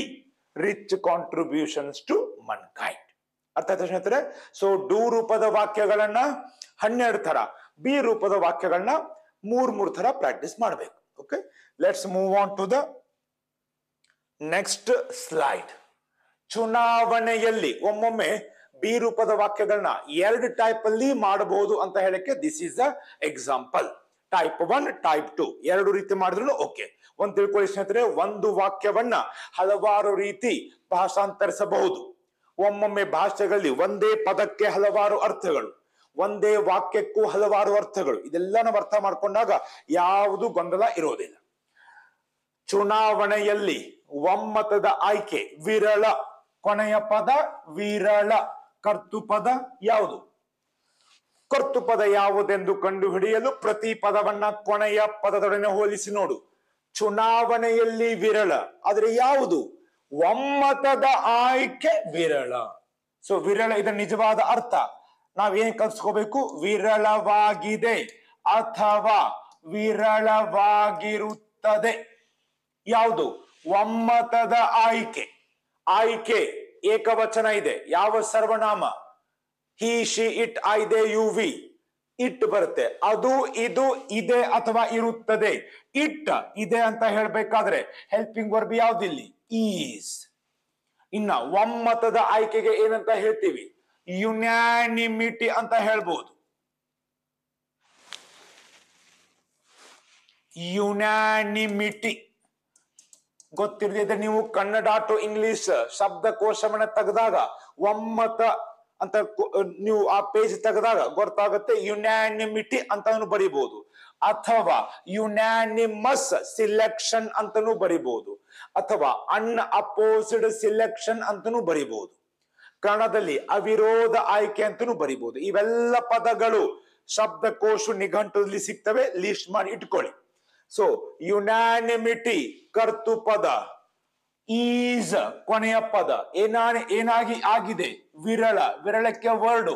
rich contributions to mankind ಅರ್ಥ ಸ್ನೇಹಿತರೆ ಸೊ ಡೂ ರೂಪದ ವಾಕ್ಯಗಳನ್ನ ಹನ್ನೆರಡು ತರ ಬಿ ರೂಪದ ವಾಕ್ಯಗಳನ್ನ ಮೂರ್ ಮೂರ್ ತರ ಪ್ರಾಕ್ಟೀಸ್ ಮಾಡಬೇಕು okay let's move on to the next slide ಚುನಾವಣೆಯಲ್ಲಿ ಒಮ್ಮೊಮ್ಮೆ ಬಿ ರೂಪದ ವಾಕ್ಯಗಳನ್ನ ಎರಡು ಟೈಪ್ ಅಲ್ಲಿ ಮಾಡಬಹುದು ಅಂತ ಹೇಳಕ್ಕೆ this is a example type one type two ಎರಡು ರೀತಿ ಮಾಡಿದ್ರು ಓಕೆ ಒಂದು ತಿಳ್ಕೊಳ್ಳಿ ಸ್ನೇಹಿತರೆ ಒಂದು ವಾಕ್ಯವನ್ನ ಹಲವಾರು ರೀತಿ ಭಾಷಾಂತರಿಸಬಹುದು ಒಮ್ಮೊಮ್ಮೆ ಭಾಷೆಗಳಲ್ಲಿ ಒಂದೇ ಪದಕ್ಕೆ ಹಲವಾರು ಅರ್ಥಗಳು ಒಂದೇ ವಾಕ್ಯಕ್ಕೂ ಹಲವಾರು ಅರ್ಥಗಳು ಇದೆಲ್ಲ ನಾವು ಅರ್ಥ ಮಾಡ್ಕೊಂಡಾಗ ಯಾವುದು ಗೊಂದಲ ಇರೋದಿಲ್ಲ ಚುನಾವಣೆಯಲ್ಲಿ ಒಮ್ಮತದ ಆಯ್ಕೆ ವಿರಳ ಕೊನೆಯ ಪದ ವಿರಳ ಕರ್ತು ಪದ ಯಾವುದು ಕರ್ತು ಪದ ಯಾವುದೆಂದು ಕಂಡುಹಿಡಿಯಲು ಪ್ರತಿ ಪದವನ್ನ ಕೊನೆಯ ಪದದೊಡನೆ ಹೋಲಿಸಿ ನೋಡು ಚುನಾವಣೆಯಲ್ಲಿ ವಿರಳ ಆದರೆ ಯಾವುದು ಒಮ್ಮತದ ಆಯ್ಕೆ ವಿರಳ ಸೊ ವಿರಳ ಇದರ ನಿಜವಾದ ಅರ್ಥ ನಾವೇನ್ ಕಲ್ಸ್ಕೋಬೇಕು ವಿರಳವಾಗಿದೆ ಅಥವಾ ವಿರಳವಾಗಿರುತ್ತದೆ ಯಾವುದು ಒಮ್ಮತದ ಆಯ್ಕೆ ಆಯ್ಕೆ ಏಕವಚನ ಇದೆ ಯಾವ ಸರ್ವನಾಮ he she it I they you we it ಬರುತ್ತೆ ಅದು ಇದು ಇದೆ ಅಥವಾ ಇರುತ್ತದೆ ಇಟ್ ಇದೆ ಅಂತ ಹೇಳಬೇಕಾದ್ರೆ ಹೆಲ್ಪಿಂಗ್ ವರ್ಬ್ ಯಾವ್ದಿಲ್ಲಿ ಈಸ್ ಇನ್ನ ಒಮ್ಮತದ ಆಯ್ಕೆಗೆ ಏನಂತ ಹೇಳ್ತೀವಿ ಯುನ್ಯಾನಿಮಿಟಿ ಅಂತ ಹೇಳ್ಬೋದು ಯುನ್ಯಾನಿಮಿಟಿ ಗೊತ್ತಿರದಿದ್ರೆ ನೀವು ಕನ್ನಡ ಟು ಇಂಗ್ಲಿಷ್ ಶಬ್ದ ಕೋಶವನ್ನ ತೆಗೆದಾಗ ಒಮ್ಮತ ಅಂತ ನೀವು ಆ ಪೇಜ್ ತೆಗೆದಾಗ ಗೊತ್ತಾಗುತ್ತೆ ಯುನ್ಯಾನಿಮಿಟಿ ಅಂತಾನು ಬರಿಬಹುದು ಅಥವಾ ಯುನಾನಿಮಸ್ ಸಿಲೆಕ್ಷನ್ ಅಂತನೂ ಬರೀಬಹುದು ಅಥವಾ ಅನ್ ಅಪೋಸಿಡ್ ಸಿಲೆಕ್ಷನ್ ಅಂತನೂ ಬರಿಬಹುದು ಕನ್ನಡದಲ್ಲಿ ಅವಿರೋಧ ಆಯ್ಕೆ ಅಂತನೂ ಬರಿಬಹುದು ಇವೆಲ್ಲ ಪದಗಳು ಶಬ್ದಕೋಶ ನಿಘಂಟದಲ್ಲಿ ಸಿಗ್ತವೆ ಲಿಸ್ಟ್ ಮಾಡಿ ಇಟ್ಕೊಳ್ಳಿ ಸೊ ಯುನಾನಿಮಿಟಿ ಕರ್ತು ಪದ ಈಸ್ ಕೊನೆಯ ಪದ ಏನಾನ ಏನಾಗಿ ಆಗಿದೆ ವಿರಳ ವಿರಳಕ್ಕೆ word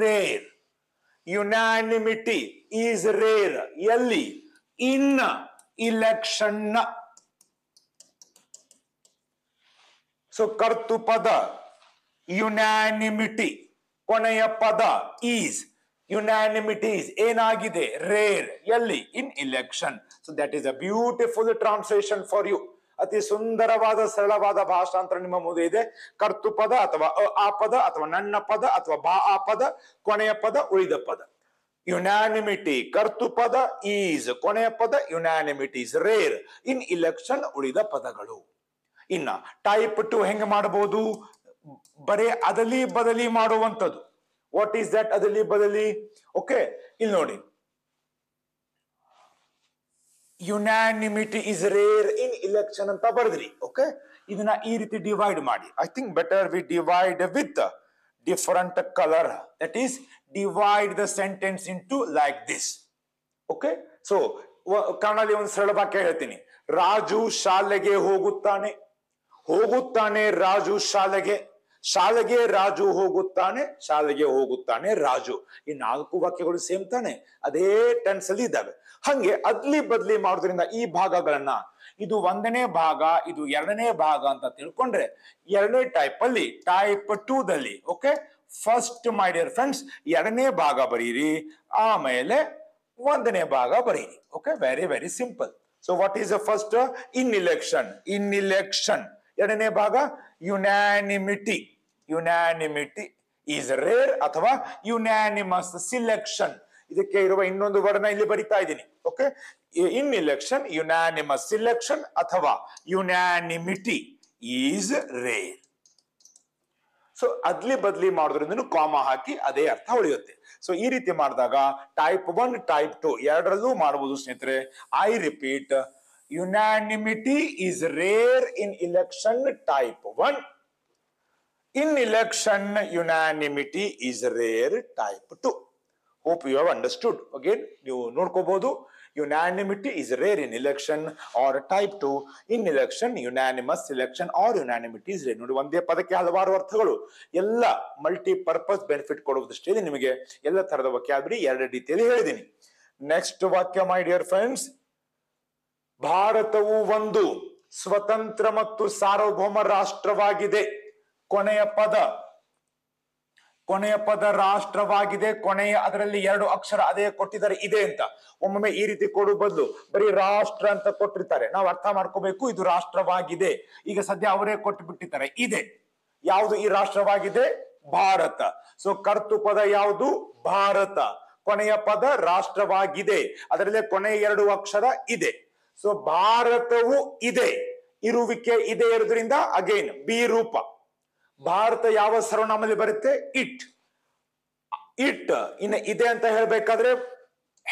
rare unanimity is rare ಎಲ್ಲಿ ಇನ್ ಇಲೆಕ್ಷನ್ ಸೊ ಕರ್ತು ಪದ ಯುನಾನಿಮಿಟಿ ಕೊನೆಯ ಪದ ಈಸ್ ಯುನಾನಿಮಿಟೀಸ್ ಏನಾಗಿದೆ ರೇರ್ ಎಲ್ಲಿ in election so that is a beautiful translation for you ಅತಿ ಸುಂದರವಾದ ಸರಳವಾದ ಭಾಷಾಂತರ ನಿಮ್ಮ ಮುಂದೆ ಇದೆ ಕರ್ತು ಪದ ಅಥವಾ ಅ ಆ ಪದ ಅಥವಾ ನನ್ನ ಪದ ಅಥವಾ ಬಾ ಆ ಪದ ಕೊನೆಯ ಪದ ಉಳಿದ ಪದ ಯುನಾನಿಮಿಟಿ ಕರ್ತು ಪದ ಈಸ್ ಕೊನೆಯ ಪದ unanimity is rare in election ಉಳಿದ ಪದಗಳು ಇನ್ನ ಟೈಪ್ ಟು ಹೆಂಗೆ ಮಾಡಬಹುದು ಬರೇ ಅದಲಿ ಬದಲಿ ಮಾಡುವಂಥದ್ದು ವಾಟ್ ಈಸ್ ದಟ್ ಅದಲಿ ಬದಲಿ ಓಕೆ ಇಲ್ಲಿ ನೋಡಿ unanimity is rare in election ಅಂತ ಬರೆದ್ರಿ ಓಕೆ ಇದನ್ನ ಈ ರೀತಿ ಡಿವೈಡ್ ಮಾಡಿ I think better we divide with different colour that is divide the sentence into like this okay so ಕನ್ನಡದಲ್ಲಿ ಒಂದು ಸರಳ ವಾಕ್ಯ ಹೇಳ್ತೀನಿ ರಾಜು ಶಾಲೆಗೆ ಹೋಗುತ್ತಾನೆ ಹೋಗುತ್ತಾನೆ ರಾಜು ಶಾಲೆಗೆ ಶಾಲೆಗೆ ರಾಜು ಹೋಗುತ್ತಾನೆ ಶಾಲೆಗೆ ಹೋಗುತ್ತಾನೆ ರಾಜು ಈ ನಾಲ್ಕು ವಾಕ್ಯಗಳು ಸೇಮ್ ತಾನೆ ಅದೇ ಟೆನ್ಸ್ ಅಲ್ಲಿ ಇದ್ದಾವೆ ಹಂಗೆ ಅದ್ಲಿ ಬದ್ಲಿ ಮಾಡೋದ್ರಿಂದ ಈ ಭಾಗಗಳನ್ನ ಇದು ಒಂದನೇ ಭಾಗ ಇದು ಎರಡನೇ ಭಾಗ ಅಂತ ತಿಳ್ಕೊಂಡ್ರೆ ಎರಡನೇ ಟೈಪ್ ಅಲ್ಲಿ ಟೈಪ್ ಟೂ ದಲ್ಲಿ okay first my dear friends ಎರಡನೇ ಭಾಗ ಬರೀರಿ ಆಮೇಲೆ ಒಂದನೇ ಭಾಗ ಬರೀರಿ okay very very simple so what is a first in election in election ಎರಡನೇ ಭಾಗ ಯುನ್ಯಾನಿಮಿಟಿ ಯುನ್ಯಾನಿಮಿಟಿ ಈಸ್ ರೇರ್ ಅಥವಾ ಯುನ್ಯಾನಿಮಸ್ ಸಿಲೆಕ್ಷನ್ ಇದಕ್ಕೆ ಇರುವ ಇನ್ನೊಂದು ವರ್ಣ ಇಲ್ಲಿ ಬರಿತಾ ಇದ್ದೀನಿ okay in election unanimous election ಅಥವಾ ಯುನಾನಿಮಿಟಿ ಈಸ್ ರೇರ್ ಸೊ ಅದ್ಲಿ ಬದ್ಲಿ ಮಾಡೋದ್ರಿಂದ ಕಾಮ ಹಾಕಿ ಅದೇ ಅರ್ಥ ಉಳಿಯುತ್ತೆ ಸೊ ಈ ರೀತಿ ಮಾಡಿದಾಗ ಟೈಪ್ ಒನ್ ಟೈಪ್ ಟು ಎರಡರಲ್ಲೂ ಮಾಡಬಹುದು ಸ್ನೇಹಿತರೆ I repeat unanimity is rare in election type one in election unanimity is rare type two hope you have understood again ನೀವು ನೋಡ್ಕೋಬಹುದು unanimity is rare in election or type two in election unanimous election or unanimity is rare ನೋಡಿ ಒಂದೇ ಪದಕ್ಕೆ ಹಲವಾರು ಅರ್ಥಗಳು ಎಲ್ಲ multi purpose benefit ಕೊಡುವುದಷ್ಟೇ ನಿಮಗೆ ಎಲ್ಲ ತರದ ವಕ್ಯಾಬ್ರಿ ಎರಡು ರೀತಿಯಲ್ಲಿ ಹೇಳಿದ್ದೀನಿ ನೆಕ್ಸ್ಟ್ ವಾಕ್ಯ ಮೈ ಡಿಯರ್ ಫ್ರೆಂಡ್ಸ್ ಭಾರತವು ಒಂದು ಸ್ವತಂತ್ರ ಮತ್ತು ಸಾರ್ವಭೌಮ ರಾಷ್ಟ್ರವಾಗಿದೆ ಕೊನೆಯ ಪದ ಕೊನೆಯ ಪದ ರಾಷ್ಟ್ರವಾಗಿದೆ ಕೊನೆಯ ಅದರಲ್ಲಿ ಎರಡು ಅಕ್ಷರ ಅದೇ ಕೊಟ್ಟಿದ್ದಾರೆ ಇದೆ ಅಂತ ಒಮ್ಮೊಮ್ಮೆ ಈ ರೀತಿ ಕೊಡು ಬದಲು ಬರೀ ರಾಷ್ಟ್ರ ಅಂತ ಕೊಟ್ಟಿರ್ತಾರೆ ನಾವು ಅರ್ಥ ಮಾಡ್ಕೋಬೇಕು ಇದು ರಾಷ್ಟ್ರವಾಗಿದೆ ಈಗ ಸದ್ಯ ಅವರೇ ಕೊಟ್ಟು ಬಿಟ್ಟಿದ್ದಾರೆ ಇದೆ ಯಾವುದು ಈ ರಾಷ್ಟ್ರವಾಗಿದೆ ಭಾರತ ಸೊ ಕರ್ತು ಪದ ಯಾವುದು ಭಾರತ ಕೊನೆಯ ಪದ ರಾಷ್ಟ್ರವಾಗಿದೆ ಅದರಲ್ಲೇ ಕೊನೆಯ ಎರಡು ಅಕ್ಷರ ಇದೆ ಸೊ ಭಾರತವು ಇದೆ ಇರುವಿಕೆ ಇದೆ ಇರೋದ್ರಿಂದ ಅಗೇನ್ ಬಿ ರೂಪ ಭಾರತ ಯಾವ ಸರ್ವನಾಮದಲ್ಲಿ ಬರುತ್ತೆ ಇಟ್ ಇಟ್ ಇನ್ನು ಇದೆ ಅಂತ ಹೇಳ್ಬೇಕಾದ್ರೆ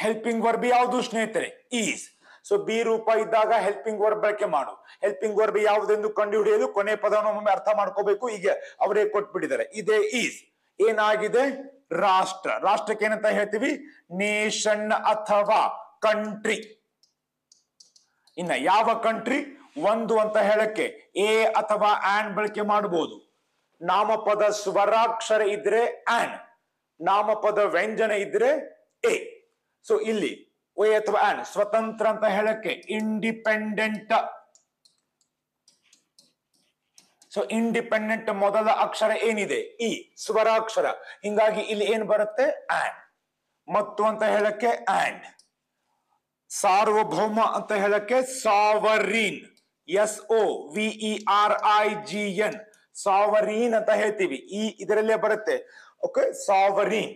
ಹೆಲ್ಪಿಂಗ್ ವರ್ಬ್ ಯಾವುದು ಸ್ನೇಹಿತರೆ ಈಸ್ ಸೊ ಬಿ ರೂಪ ಇದ್ದಾಗ ಹೆಲ್ಪಿಂಗ್ ವರ್ಬ್ ಬಳಕೆ ಮಾಡು ಹೆಲ್ಪಿಂಗ್ ವರ್ಬ್ ಯಾವುದೆಂದು ಕಂಡು ಹಿಡಿಯಲು ಕೊನೆ ಪದವನ್ನು ಅರ್ಥ ಮಾಡ್ಕೋಬೇಕು ಈಗ ಅವರೇ ಕೊಟ್ಬಿಟ್ಟಿದ್ದಾರೆ ಇದೇ ಈಸ್ ಏನಾಗಿದೆ ರಾಷ್ಟ್ರ ರಾಷ್ಟ್ರಕ್ಕೆ ಏನಂತ ಹೇಳ್ತೀವಿ ನೇಷನ್ ಅಥವಾ ಕಂಟ್ರಿ ಇನ್ನ ಯಾವ ಕಂಟ್ರಿ ಒಂದು ಅಂತ ಹೇಳಕ್ಕೆ ಎ ಅಥವಾ ಆನ್ ಬಳಕೆ ಮಾಡಬಹುದು ನಾಮಪದ ಸ್ವರಾಕ್ಷರ ಇದ್ರೆ ಆನ್ ನಾಮಪದ ವ್ಯಂಜನ ಇದ್ರೆ ಎ ಸೊ ಇಲ್ಲಿ ಒ ಅಥವಾ ಆನ್ ಸ್ವತಂತ್ರ ಅಂತ ಹೇಳಕ್ಕೆ ಇಂಡಿಪೆಂಡೆಂಟ್ ಸೊ ಇಂಡಿಪೆಂಡೆಂಟ್ ಮೊದಲ ಅಕ್ಷರ ಏನಿದೆ ಇ e, ಸ್ವರಾಕ್ಷರ ಹಿಂಗಾಗಿ ಇಲ್ಲಿ ಏನ್ ಬರುತ್ತೆ ಆನ್ ಮತ್ತು ಅಂತ ಹೇಳಕ್ಕೆ ಆನ್ ಸಾರ್ವಭೌಮ ಅಂತ ಹೇಳಕ್ಕೆ sovereign S O V E R I G N sovereign ಅಂತ ಹೇಳ್ತೀವಿ ಈ ಇದರಲ್ಲೇ ಬರುತ್ತೆ ಓಕೆ ಸಾವರೀನ್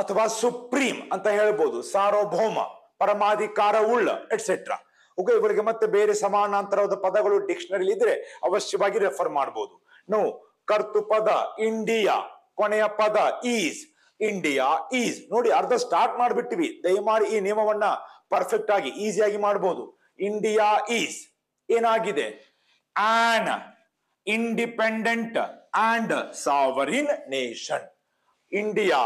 ಅಥವಾ ಸುಪ್ರೀಂ ಅಂತ ಹೇಳ್ಬೋದು ಸಾರ್ವಭೌಮ ಪರಮಾಧಿಕಾರ ಉಳ್ಳ ಎಟ್ಸೆಟ್ರಾ ಓಕೆ ಇವರಿಗೆ ಮತ್ತೆ ಬೇರೆ ಸಮಾನಾಂತರವಾದ ಪದಗಳು ಡಿಕ್ಷನರಿ ಇದ್ರೆ ಅವಶ್ಯವಾಗಿ ರೆಫರ್ ಮಾಡಬಹುದು ನೋ ಕರ್ತು ಪದ ಇಂಡಿಯಾ ಕೊನೆಯ ಪದ ಈಸ್ ಇಂಡಿಯಾ ಈಸ್ ನೋಡಿ ಅರ್ಧ ಸ್ಟಾರ್ಟ್ ಮಾಡಿಬಿಟ್ಟಿವಿ ದಯಮಾಡಿ ಈ ನಿಯಮವನ್ನ ಪರ್ಫೆಕ್ಟ್ ಆಗಿ ಈಸಿಯಾಗಿ ಮಾಡಬಹುದು ಇಂಡಿಯಾ ಈಸ್ ಏನಾಗಿದೆ an independent and sovereign nation. India,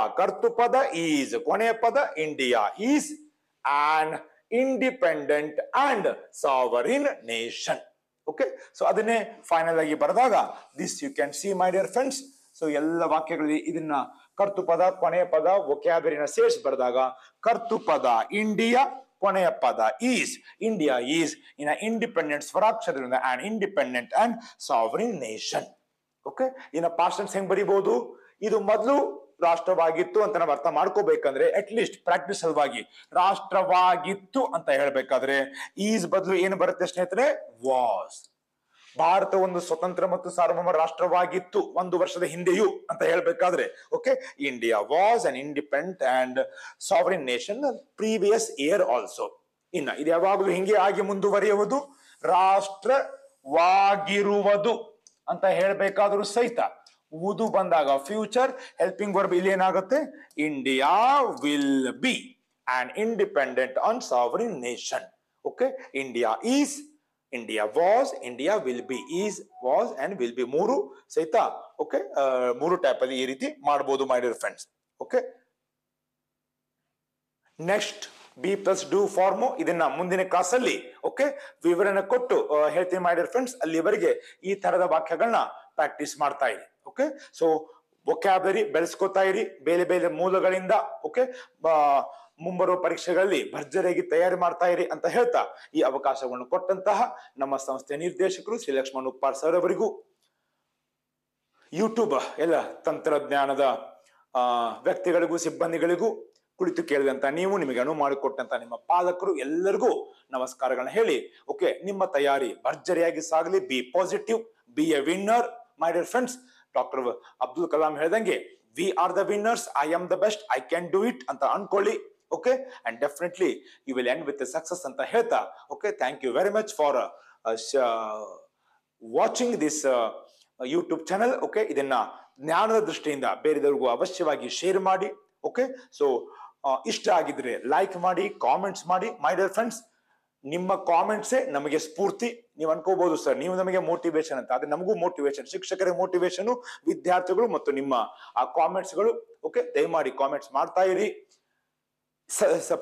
is is, ಪದ India is an independent and sovereign nation okay so ಅದನ್ನೇ ಫೈನಲ್ ಆಗಿ ಬರೆದಾಗ this you can see my dear friends so ಎಲ್ಲ ವಾಕ್ಯಗಳಲ್ಲಿ ಇದನ್ನ ಕರ್ತು ಪದ ಕೊನೆಯ ಪದ ಒಕ್ಯಾಬರಿನ ಸೇರಿಸಿ ಬರೆದಾಗ ಕರ್ತು ಪದ ಇಂಡಿಯಾ ಕೊನೆಯ ಪದ is India is in a independent ಸ್ವರಾಕ್ಷರದಿಂದ and independent and sovereign nation okay ಇನ್ನ ಪಾಸ್ಟೆನ್ಸ್ ಹೆಂಗ್ ಬರಿಬಹುದು ಇದು ಮೊದಲು ರಾಷ್ಟ್ರವಾಗಿತ್ತು ಅಂತ ನಾವು ಅರ್ಥ ಮಾಡ್ಕೋಬೇಕಂದ್ರೆ ಅಟ್ ಲೀಸ್ಟ್ ಪ್ರಾಕ್ಟೀಸ್ ಸಲುವಾಗಿ ರಾಷ್ಟ್ರವಾಗಿತ್ತು ಅಂತ ಹೇಳಬೇಕಾದ್ರೆ ಈಸ್ ಬದಲು ಏನು ಬರುತ್ತೆ ಸ್ನೇಹಿತರೆ ವಾಸ್ ಭಾರತ ಒಂದು ಸ್ವತಂತ್ರ ಮತ್ತು ಸಾರ್ವಭೌಮ ರಾಷ್ಟ್ರವಾಗಿತ್ತು ಒಂದು ವರ್ಷದ ಹಿಂದೆಯೂ ಅಂತ ಹೇಳಬೇಕಾದ್ರೆ okay India was an independent and sovereign nation previous year also ಇನ್ನ ಇದು ಯಾವಾಗಲೂ ಹಿಂಗೆ ಆಗಿ ಮುಂದುವರಿಯುವುದು ರಾಷ್ಟ್ರವಾಗಿರುವುದು ಅಂತ ಹೇಳ್ಬೇಕಾದ್ರೂ ಸಹಿತ ಊದು ಬಂದಾಗ ಫ್ಯೂಚರ್ ಹೆಲ್ಪಿಂಗ್ ವರ್ಬ್ ಇಲ್ಲಿ ಏನಾಗುತ್ತೆ India will be an independent and sovereign nation okay India is India was India will be is was and will be ಮೂರು ಸಹಿತ ಓಕೆ ಮೂರು ಟೈಪ್ ಅಲ್ಲಿ ಈ ರೀತಿ ಮಾಡಬಹುದು ಮಾಡಿರೋ friends okay next be plus do form ಇದನ್ನ ಮುಂದಿನ ಕ್ಲಾಸ್ ಅಲ್ಲಿ ಓಕೆ ವಿವರಣೆ ಕೊಟ್ಟು ಹೇಳ್ತೀನಿ ಮಾಡಿರೋ ಫ್ರೆಂಡ್ಸ್ ಅಲ್ಲಿವರೆಗೆ ಈ ತರದ ವಾಕ್ಯಗಳನ್ನ ಪ್ರಾಕ್ಟೀಸ್ ಮಾಡ್ತಾ ಇರಿ ಓಕೆ ಸೊ ಒಕ್ಯಾಬರಿ ಬೆಳೆಸ್ಕೋತಾ ಇರಿ ಬೇರೆ ಬೇರೆ ಮೂಲಗಳಿಂದ ಓಕೆ ಮುಂಬರುವ ಪರೀಕ್ಷೆಗಳಲ್ಲಿ ಭರ್ಜರಿಯಾಗಿ ತಯಾರಿ ಮಾಡ್ತಾ ಇರಿ ಅಂತ ಹೇಳ್ತಾ ಈ ಅವಕಾಶವನ್ನು ಕೊಟ್ಟಂತಹ ನಮ್ಮ ಸಂಸ್ಥೆಯ ನಿರ್ದೇಶಕರು ಶ್ರೀ ಲಕ್ಷ್ಮಣ್ ಉಪ್ಪಾರ್ ಸರ್ ಅವರಿಗೂ ಯೂಟ್ಯೂಬ್ ಎಲ್ಲ ತಂತ್ರಜ್ಞಾನದ ವ್ಯಕ್ತಿಗಳಿಗೂ ಸಿಬ್ಬಂದಿಗಳಿಗೂ ಕುಳಿತು ಕೇಳಿದಂತ ನೀವು ನಿಮಗೆ ಅನುವು ಮಾಡಿಕೊಟ್ಟಂತ ನಿಮ್ಮ ಪಾಲಕರು ಎಲ್ಲರಿಗೂ ನಮಸ್ಕಾರಗಳನ್ನ ಹೇಳಿ ಓಕೆ ನಿಮ್ಮ ತಯಾರಿ ಭರ್ಜರಿಯಾಗಿ ಸಾಗಲಿ be positive be a winner my dear friends doctor Abdul Kalam ಹೇಳ್ದಂಗೆ we are the winners I am the best I can do it ಅಂತ ಅನ್ಕೊಳ್ಳಿ okay and definitely you will end with success ಅಂತ ಹೇಳ್ತಾ okay thank you very much for watching this YouTube channel okay ಇದನ್ನ ಜ್ಞಾನದ ದೃಷ್ಟಿಯಿಂದ ಬೇರೆದವ್ರಿಗೂ ಅವಶ್ಯವಾಗಿ share ಮಾಡಿ okay so uh, ಇಷ್ಟ ಆಗಿದ್ರೆ ಲೈಕ್ ಮಾಡಿ ಕಾಮೆಂಟ್ಸ್ ಮಾಡಿ ಮೈ ಡಿಯರ್ ಫ್ರೆಂಡ್ಸ್ ನಿಮ್ಮ ಕಾಮೆಂಟ್ಸೇ ನಮಗೆ ಸ್ಫೂರ್ತಿ ನೀವು ಅನ್ಕೋಬಹುದು ಸರ್ ನೀವು ನಮಗೆ ಮೋಟಿವೇಶನ್ ಅಂತ ಆದ್ರೆ ನಮಗೂ ಮೋಟಿವೇಶನ್ ಶಿಕ್ಷಕರ ಮೋಟಿವೇಶನ್ ವಿದ್ಯಾರ್ಥಿಗಳು ಮತ್ತು ನಿಮ್ಮ ಆ ಕಾಮೆಂಟ್ಸ್ಗಳು ಓಕೆ ದಯಮಾಡಿ ಕಾಮೆಂಟ್ಸ್ ಮಾಡ್ತಾ ಇರಿ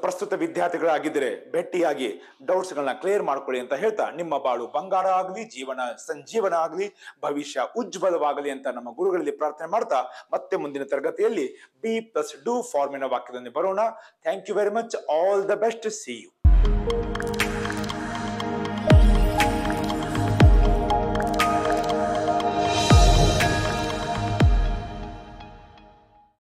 ಪ್ರಸ್ತುತ ವಿದ್ಯಾರ್ಥಿಗಳಾಗಿದ್ದರೆ ಭೇಟಿಯಾಗಿ ಡೌಟ್ಸ್ಗಳನ್ನ ಕ್ಲಿಯರ್ ಮಾಡ್ಕೊಳ್ಳಿ ಅಂತ ಹೇಳ್ತಾ ನಿಮ್ಮ ಬಾಳು ಬಂಗಾರ ಆಗಲಿ ಜೀವನ ಸಂಜೀವನ ಆಗಲಿ ಭವಿಷ್ಯ ಉಜ್ವಲವಾಗಲಿ ಅಂತ ನಮ್ಮ ಗುರುಗಳಲ್ಲಿ ಪ್ರಾರ್ಥನೆ ಮಾಡ್ತಾ ಮತ್ತೆ ಮುಂದಿನ ತರಗತಿಯಲ್ಲಿ ಬಿ ಪ್ಲಸ್ ಡೂ ಫಾರ್ಮಿನ ವಾಕ್ಯದಲ್ಲಿ ಬರೋಣ thank you very much all the best see you